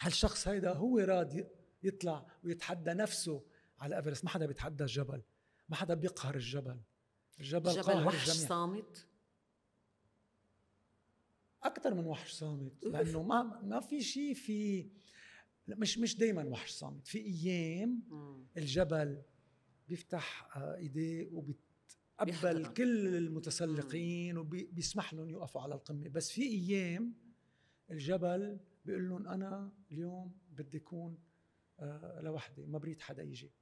هالشخص هيدا هو راد يطلع ويتحدى نفسه على ايفرست ما حدا بيتحدى الجبل ما حدا بيقهر الجبل الجبل, الجبل وحش الجميع. صامت اكثر من وحش صامت لانه ما ما في شيء في مش مش دائما وحش صامت في ايام الجبل بيفتح آه، ايديه وبيتقبل كل المتسلقين وبيسمح لهم يقفوا على القمه بس في ايام الجبل بيقول لهم انا اليوم بدي اكون آه، لوحدي ما بريد حدا يجي